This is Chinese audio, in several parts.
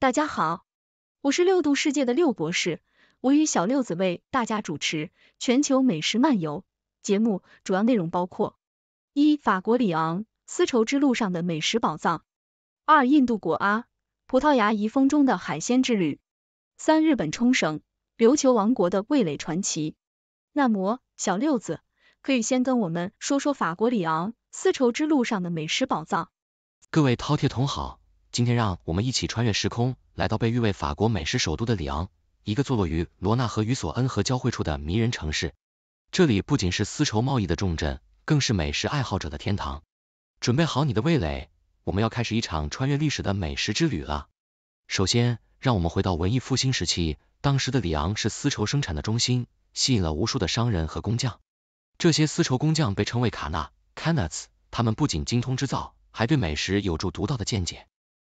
大家好，我是六度世界的六博士，我与小六子为大家主持全球美食漫游节目，主要内容包括：一、法国里昂丝绸之路上的美食宝藏；二、印度果阿葡萄牙遗风中的海鲜之旅；三、日本冲绳琉球王国的味蕾传奇。那么，小六子可以先跟我们说说法国里昂丝绸之路上的美食宝藏。各位饕餮同好。今天让我们一起穿越时空，来到被誉为法国美食首都的里昂，一个坐落于罗纳河与索恩河交汇处的迷人城市。这里不仅是丝绸贸易的重镇，更是美食爱好者的天堂。准备好你的味蕾，我们要开始一场穿越历史的美食之旅了。首先，让我们回到文艺复兴时期，当时的里昂是丝绸生产的中心，吸引了无数的商人和工匠。这些丝绸工匠被称为卡纳 （Canards），他们不仅精通制造，还对美食有着独到的见解。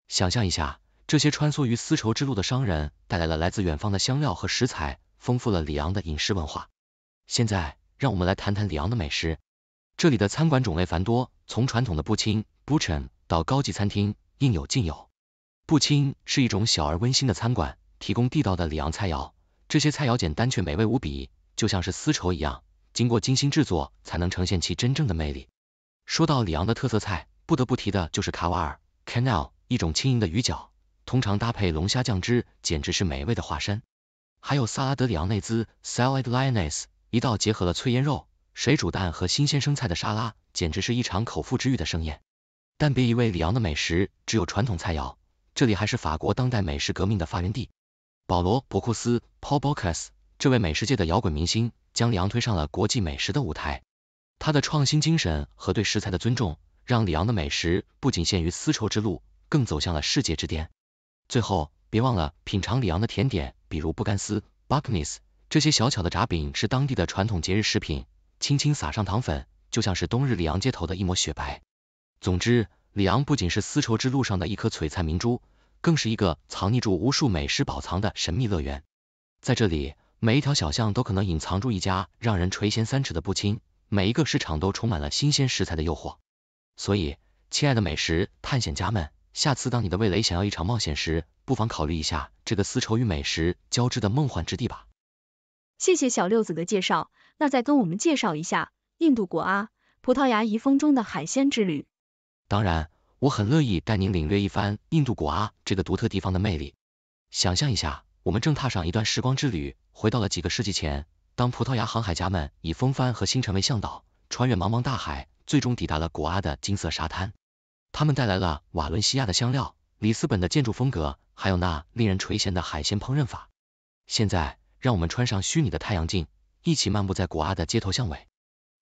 想象一下，这些穿梭于丝绸之路的商人带来了来自远方的香料和食材，丰富了里昂的饮食文化。现在，让我们来谈谈里昂的美食。这里的餐馆种类繁多，从传统的布钦 b u c h n 到高级餐厅，应有尽有。布钦是一种小而温馨的餐馆，提供地道的里昂菜肴。这些菜肴简单却美味无比，就像是丝绸一样，经过精心制作才能呈现其真正的魅力。说到里昂的特色菜，不得不提的就是卡瓦尔 （canal）。一种轻盈的鱼饺，通常搭配龙虾酱汁，简直是美味的化身。还有萨拉德里昂内兹 s a l a d Lyonnaise），一道结合了脆腌肉、水煮蛋和新鲜生菜的沙拉，简直是一场口腹之欲的盛宴。但别以为里昂的美食只有传统菜肴，这里还是法国当代美食革命的发源地。保罗博库斯 （Paul Bocuse） 这位美食界的摇滚明星，将里昂推上了国际美食的舞台。他的创新精神和对食材的尊重，让里昂的美食不仅限于丝绸之路。更走向了世界之巅。最后，别忘了品尝里昂的甜点，比如布干斯 （Baknis），这些小巧的炸饼是当地的传统节日食品。轻轻撒上糖粉，就像是冬日里昂街头的一抹雪白。总之，里昂不仅是丝绸之路上的一颗璀璨明珠，更是一个藏匿住无数美食宝藏的神秘乐园。在这里，每一条小巷都可能隐藏住一家让人垂涎三尺的布丁，每一个市场都充满了新鲜食材的诱惑。所以，亲爱的美食探险家们，下次当你的味蕾想要一场冒险时，不妨考虑一下这个丝绸与美食交织的梦幻之地吧。谢谢小六子的介绍，那再跟我们介绍一下印度国阿葡萄牙遗风中的海鲜之旅。当然，我很乐意带您领略一番印度国阿这个独特地方的魅力。想象一下，我们正踏上一段时光之旅，回到了几个世纪前，当葡萄牙航海家们以风帆和星辰为向导，穿越茫茫大海，最终抵达了古阿的金色沙滩。他们带来了瓦伦西亚的香料、里斯本的建筑风格，还有那令人垂涎的海鲜烹饪法。现在，让我们穿上虚拟的太阳镜，一起漫步在古阿的街头巷尾。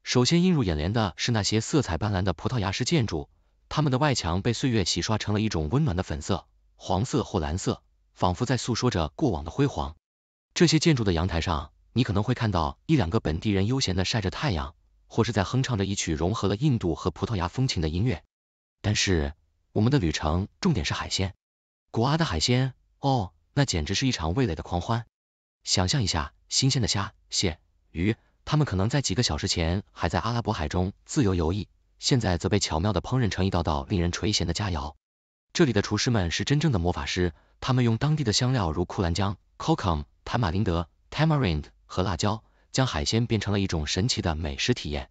首先映入眼帘的是那些色彩斑斓的葡萄牙式建筑，它们的外墙被岁月洗刷成了一种温暖的粉色、黄色或蓝色，仿佛在诉说着过往的辉煌。这些建筑的阳台上，你可能会看到一两个本地人悠闲的晒着太阳，或是在哼唱着一曲融合了印度和葡萄牙风情的音乐。但是我们的旅程重点是海鲜，古阿的海鲜哦，那简直是一场味蕾的狂欢。想象一下，新鲜的虾、蟹、鱼，它们可能在几个小时前还在阿拉伯海中自由游弋，现在则被巧妙的烹饪成一道道令人垂涎的佳肴。这里的厨师们是真正的魔法师，他们用当地的香料如库兰姜、coconut、塔马林德、tamarind 和辣椒，将海鲜变成了一种神奇的美食体验。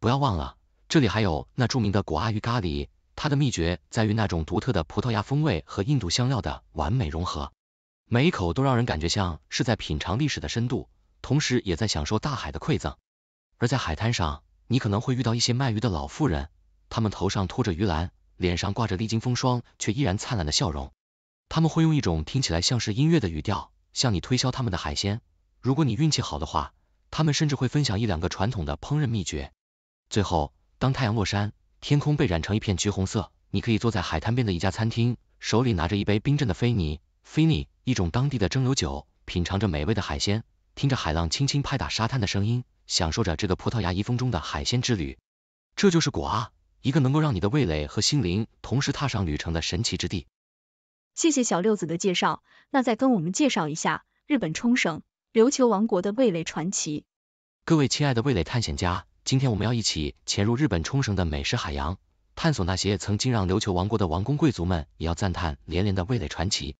不要忘了，这里还有那著名的古阿鱼咖喱。它的秘诀在于那种独特的葡萄牙风味和印度香料的完美融合，每一口都让人感觉像是在品尝历史的深度，同时也在享受大海的馈赠。而在海滩上，你可能会遇到一些卖鱼的老妇人，她们头上拖着鱼篮，脸上挂着历经风霜却依然灿烂的笑容。他们会用一种听起来像是音乐的语调向你推销他们的海鲜，如果你运气好的话，他们甚至会分享一两个传统的烹饪秘诀。最后，当太阳落山，天空被染成一片橘红色，你可以坐在海滩边的一家餐厅，手里拿着一杯冰镇的菲尼，菲尼，一种当地的蒸馏酒，品尝着美味的海鲜，听着海浪轻轻拍打沙滩的声音，享受着这个葡萄牙遗风中的海鲜之旅。这就是果阿，一个能够让你的味蕾和心灵同时踏上旅程的神奇之地。谢谢小六子的介绍，那再跟我们介绍一下日本冲绳琉球王国的味蕾传奇。各位亲爱的味蕾探险家。今天我们要一起潜入日本冲绳的美食海洋，探索那些曾经让琉球王国的王公贵族们也要赞叹连连的味蕾传奇。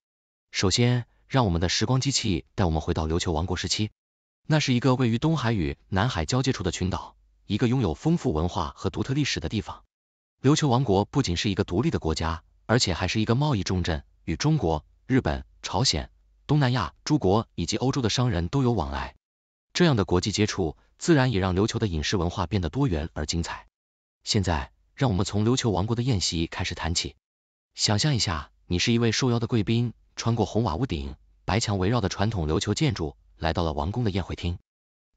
首先，让我们的时光机器带我们回到琉球王国时期。那是一个位于东海与南海交界处的群岛，一个拥有丰富文化和独特历史的地方。琉球王国不仅是一个独立的国家，而且还是一个贸易重镇，与中国、日本、朝鲜、东南亚诸国以及欧洲的商人都有往来。这样的国际接触，自然也让琉球的饮食文化变得多元而精彩。现在，让我们从琉球王国的宴席开始谈起。想象一下，你是一位受邀的贵宾，穿过红瓦屋顶、白墙围绕的传统琉球建筑，来到了王宫的宴会厅。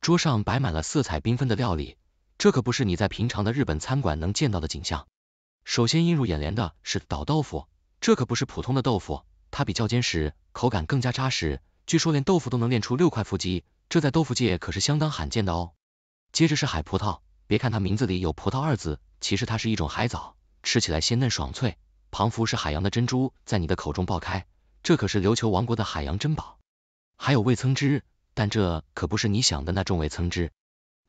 桌上摆满了色彩缤纷的料理，这可不是你在平常的日本餐馆能见到的景象。首先映入眼帘的是捣豆腐，这可不是普通的豆腐，它比较坚实，口感更加扎实。据说连豆腐都能练出六块腹肌。这在豆腐界可是相当罕见的哦。接着是海葡萄，别看它名字里有葡萄二字，其实它是一种海藻，吃起来鲜嫩爽脆。庞佛是海洋的珍珠，在你的口中爆开，这可是琉球王国的海洋珍宝。还有味噌汁，但这可不是你想的那种味噌汁。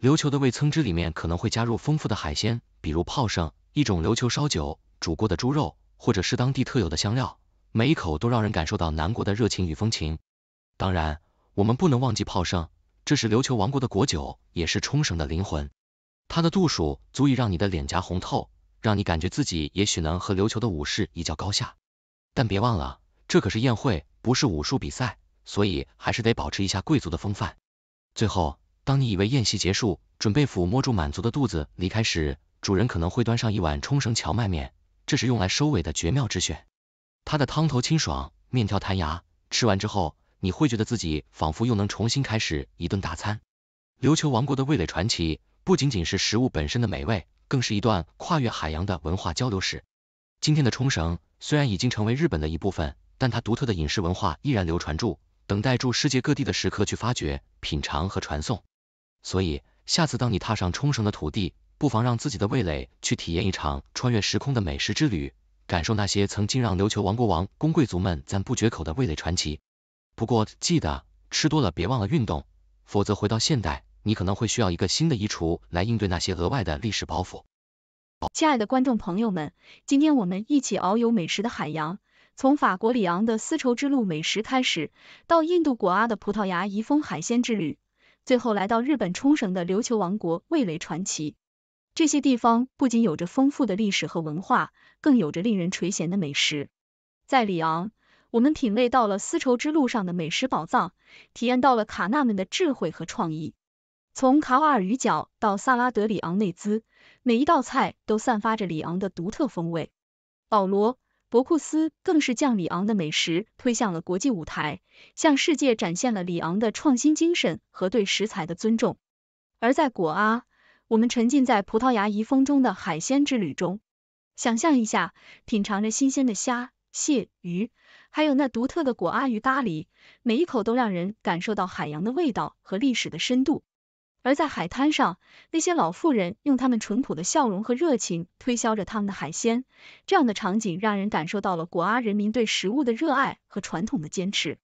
琉球的味噌汁里面可能会加入丰富的海鲜，比如泡盛，一种琉球烧酒煮过的猪肉，或者是当地特有的香料，每一口都让人感受到南国的热情与风情。当然。我们不能忘记炮声，这是琉球王国的国酒，也是冲绳的灵魂。它的度数足以让你的脸颊红透，让你感觉自己也许能和琉球的武士一较高下。但别忘了，这可是宴会，不是武术比赛，所以还是得保持一下贵族的风范。最后，当你以为宴席结束，准备抚摸住满足的肚子离开时，主人可能会端上一碗冲绳荞麦面，这是用来收尾的绝妙之选。它的汤头清爽，面条弹牙，吃完之后。你会觉得自己仿佛又能重新开始一顿大餐。琉球王国的味蕾传奇不仅仅是食物本身的美味，更是一段跨越海洋的文化交流史。今天的冲绳虽然已经成为日本的一部分，但它独特的饮食文化依然流传住，等待住世界各地的食客去发掘、品尝和传颂。所以，下次当你踏上冲绳的土地，不妨让自己的味蕾去体验一场穿越时空的美食之旅，感受那些曾经让琉球王国王公贵族们赞不绝口的味蕾传奇。不过记得吃多了别忘了运动，否则回到现代你可能会需要一个新的衣橱来应对那些额外的历史包袱。亲爱的观众朋友们，今天我们一起遨游美食的海洋，从法国里昂的丝绸之路美食开始，到印度果阿的葡萄牙遗风海鲜之旅，最后来到日本冲绳的琉球王国味蕾传奇。这些地方不仅有着丰富的历史和文化，更有着令人垂涎的美食。在里昂。我们品味到了丝绸之路上的美食宝藏，体验到了卡纳们的智慧和创意。从卡瓦尔鱼饺到萨拉德里昂内兹，每一道菜都散发着里昂的独特风味。保罗·博库斯更是将里昂的美食推向了国际舞台，向世界展现了里昂的创新精神和对食材的尊重。而在果阿，我们沉浸在葡萄牙遗风中的海鲜之旅中。想象一下，品尝着新鲜的虾、蟹、鱼。还有那独特的果阿鱼咖喱，每一口都让人感受到海洋的味道和历史的深度。而在海滩上，那些老妇人用他们淳朴的笑容和热情推销着他们的海鲜，这样的场景让人感受到了果阿人民对食物的热爱和传统的坚持。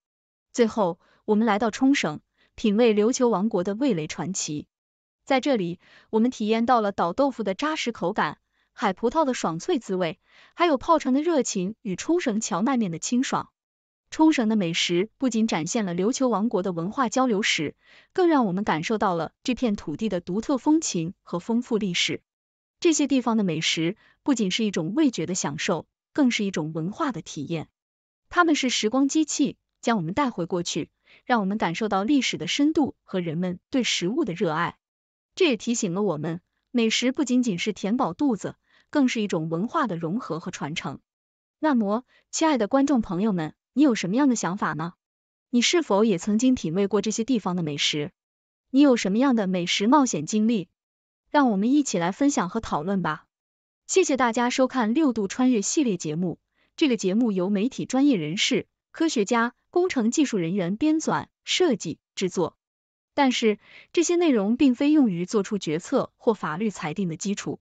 最后，我们来到冲绳，品味琉球王国的味蕾传奇，在这里，我们体验到了岛豆腐的扎实口感。海葡萄的爽脆滋味，还有泡盛的热情与冲绳荞麦面的清爽。冲绳的美食不仅展现了琉球王国的文化交流史，更让我们感受到了这片土地的独特风情和丰富历史。这些地方的美食不仅是一种味觉的享受，更是一种文化的体验。它们是时光机器，将我们带回过去，让我们感受到历史的深度和人们对食物的热爱。这也提醒了我们，美食不仅仅是填饱肚子。更是一种文化的融合和传承。那么，亲爱的观众朋友们，你有什么样的想法呢？你是否也曾经品味过这些地方的美食？你有什么样的美食冒险经历？让我们一起来分享和讨论吧。谢谢大家收看《六度穿越》系列节目。这个节目由媒体专业人士、科学家、工程技术人员编纂、设计、制作。但是，这些内容并非用于做出决策或法律裁定的基础。